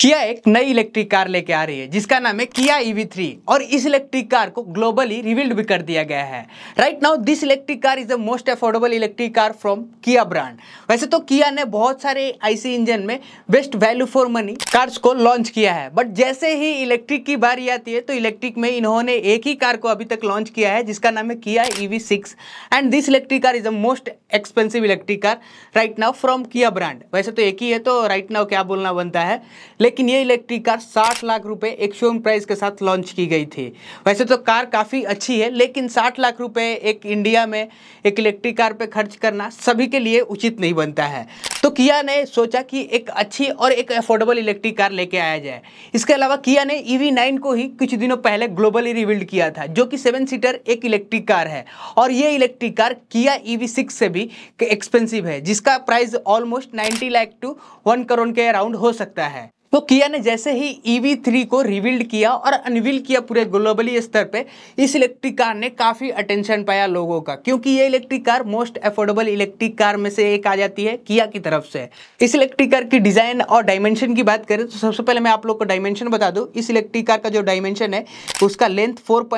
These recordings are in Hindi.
किया एक नई इलेक्ट्रिक कार लेके आ रही है जिसका नाम है किया ईवी e थ्री और इस इलेक्ट्रिक कार को ग्लोबली रिवील्ड भी कर दिया गया है right now this electric car is the most affordable electric car from Kia brand वैसे तो किया ने बहुत सारे आईसी इंजन में best value for money cars को लॉन्च किया है बट जैसे ही इलेक्ट्रिक की बारी आती है तो इलेक्ट्रिक में इन्होंने एक ही कार को अभी तक लॉन्च किया है जिसका नाम है Kia EV six and this electric car is the most expensive electric car right now from Kia brand वैसे तो एक ही है तो राइट नाउ क्या बोलना बनता है लेकिन ये इलेक्ट्रिक कार साठ लाख रुपए एक शोम प्राइस के साथ लॉन्च की गई थी वैसे तो कार काफ़ी अच्छी है लेकिन साठ लाख रुपए एक इंडिया में एक इलेक्ट्रिक कार पे खर्च करना सभी के लिए उचित नहीं बनता है तो किया ने सोचा कि एक अच्छी और एक अफोर्डेबल इलेक्ट्रिक कार लेके आया जाए इसके अलावा किया ने ई e नाइन को ही कुछ दिनों पहले ग्लोबली रिविल्ड किया था जो कि सेवन सीटर एक इलेक्ट्रिक कार है और ये इलेक्ट्रिक कार किया ई e सिक्स से भी एक्सपेंसिव है जिसका price almost ninety lakh to one crore के अराउंड हो सकता है तो किया ने जैसे ही ई थ्री को रिवील्ड किया और अनवील किया पूरे ग्लोबली स्तर पे इस इलेक्ट्रिक कार ने काफ़ी अटेंशन पाया लोगों का क्योंकि ये electric car most affordable electric car में से एक आ जाती है किया की तरफ से इस इलेक्ट्रिक कार की डिज़ाइन और डायमेंशन की बात करें तो सबसे पहले मैं आप लोग को डायमेंशन बता दूँ इस इलेक्ट्रिक कार का जो डायमेंशन है उसका लेंथ फोर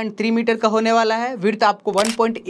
मीटर का होने वाला है विर्थ आपको वन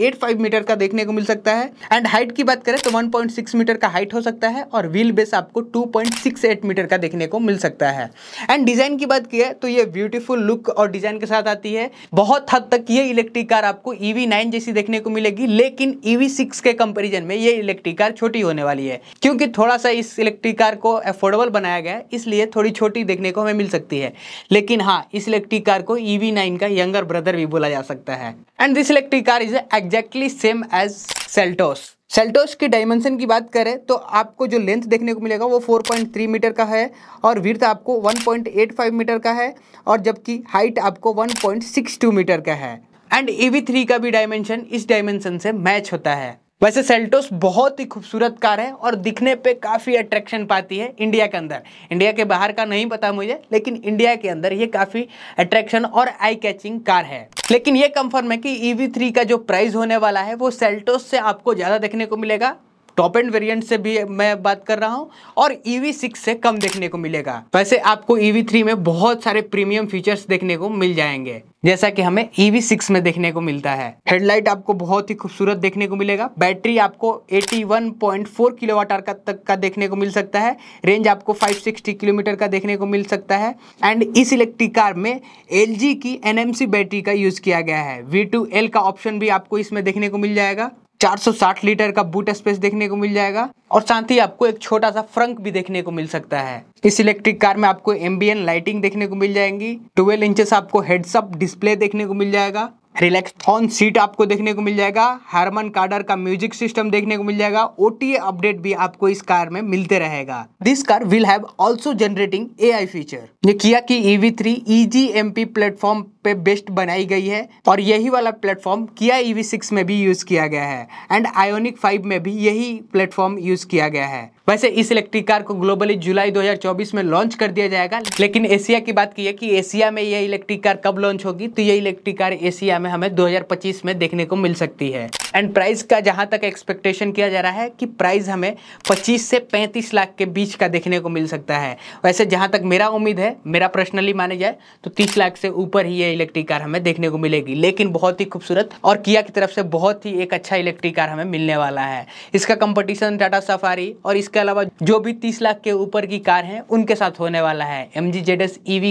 मीटर का देखने को मिल सकता है एंड हाइट की बात करें तो वन मीटर का हाइट हो सकता है और व्हील बेस आपको टू मीटर का देखने को मिल सकता है सकता है एंड डिज़ाइन की बात की है तो ये ब्यूटीफुल लुक और डिज़ाइन के साथ आती है बहुत हद तक ये इलेक्ट्रिक कार आपको ईवी e नाइन जैसी देखने को मिलेगी लेकिन ईवी e सिक्स के कंपेरिजन में ये इलेक्ट्रिक कार छोटी होने वाली है क्योंकि थोड़ा सा इस इलेक्ट्रिक कार को अफोर्डेबल बनाया गया है इसलिए थोड़ी छोटी देखने को हमें मिल सकती है लेकिन हाँ इस इलेक्ट्रिक कार को ईवी e नाइन का यंगर ब्रदर भी बोला जा सकता है and this electric car is exactly same as Seltos Seltos के डायमेंशन की बात करें तो आपको जो लेंथ देखने को मिलेगा वो 4.3 मीटर का है और वर्थ आपको 1.85 मीटर का है और जबकि हाइट आपको 1.62 मीटर का है एंड ए वी थ्री का भी डायमेंशन इस डायमेंशन से मैच होता है वैसे सेल्टोस बहुत ही खूबसूरत कार है और दिखने पे काफ़ी अट्रैक्शन पाती है इंडिया के अंदर इंडिया के बाहर का नहीं पता मुझे लेकिन इंडिया के अंदर ये काफ़ी अट्रैक्शन और आई कैचिंग कार है लेकिन ये कंफर्म है कि ई e का जो प्राइस होने वाला है वो सेल्टोस से आपको ज़्यादा देखने को मिलेगा टॉप एंड वेरिएंट से भी मैं बात कर रहा हूँ और ईवी e सिक्स से कम देखने को मिलेगा वैसे आपको ई e में बहुत सारे प्रीमियम फीचर्स देखने को मिल जाएंगे जैसा कि हमें ई e में देखने को मिलता है हेडलाइट आपको बहुत ही खूबसूरत देखने को मिलेगा बैटरी आपको 81.4 किलोवाट आर का तक का देखने को मिल सकता है रेंज आपको 560 किलोमीटर का देखने को मिल सकता है एंड इस इलेक्ट्रिक कार में एल की एन बैटरी का यूज़ किया गया है वी का ऑप्शन भी आपको इसमें देखने को मिल जाएगा 460 लीटर का बूट स्पेस देखने को मिल जाएगा और साथ ही आपको एक छोटा सा फ्रंक भी देखने को मिल सकता है इस इलेक्ट्रिक कार में आपको एम्बियन लाइटिंग देखने को मिल जाएंगी 12 इंचेस आपको हेडसअप डिस्प्ले देखने को मिल जाएगा फोन सीट आपको देखने को मिल जाएगा हारमन कार्डर का म्यूजिक सिस्टम देखने को मिल जाएगा ओटीए अपडेट भी आपको इस कार में मिलते रहेगा this car will have also generating AI feature ये किया कि ईवी थ्री ईजीएमपी प्लेटफॉर्म पे बेस्ट बनाई गई है और यही वाला प्लेटफॉर्म किया ईवी e सिक्स में भी यूज किया गया है एंड आयोनिक फाइव में भी यही प्लेटफॉर्म यूज किया गया है वैसे इस इलेक्ट्रिक कार को ग्लोबली जुलाई 2024 में लॉन्च कर दिया जाएगा लेकिन एशिया की बात की है कि एशिया में यह इलेक्ट्रिक कार कब लॉन्च होगी तो यह इलेक्ट्रिक कार एशिया में हमें 2025 में देखने को मिल सकती है एंड प्राइस का जहां तक एक्सपेक्टेशन किया जा रहा है कि प्राइस हमें 25 से 35 लाख के बीच का देखने को मिल सकता है वैसे जहां तक मेरा उम्मीद है मेरा पर्सनली माने जाए तो तीस लाख से ऊपर ही ये इलेक्ट्रिक कार हमें देखने को मिलेगी लेकिन बहुत ही खूबसूरत और किया की तरफ से बहुत ही एक अच्छा इलेक्ट्रिक कार हमें मिलने वाला है इसका कंपटीशन टाटा सफारी और इसके अलावा जो भी तीस लाख के ऊपर की कार है उनके साथ होने वाला है एम जी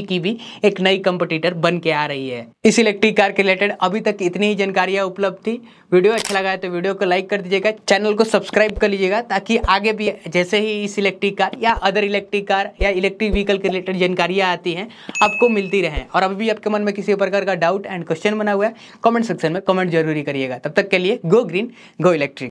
e की भी एक नई कंपटीटर बन के आ रही है इस इलेक्ट्रिक कार के रिलेटेड अभी तक इतनी ही जानकारियाँ उपलब्ध थी वीडियो अच्छा लगा है तो वीडियो को लाइक कर दीजिएगा चैनल को सब्सक्राइब कर लीजिएगा ताकि आगे भी जैसे ही इस इलेक्ट्रिक कार या अदर इलेक्ट्रिक कार या इलेक्ट्रिक व्हीकल के रिलेटेड जानकारियाँ आती हैं आपको मिलती रहें और अभी भी आपके मन में किसी प्रकार का डाउट एंड क्वेश्चन बना हुआ है कॉमेंट सेक्शन में कॉमेंट जरूरी करिएगा तब तक के लिए गो ग्रीन गो इलेक्ट्रिक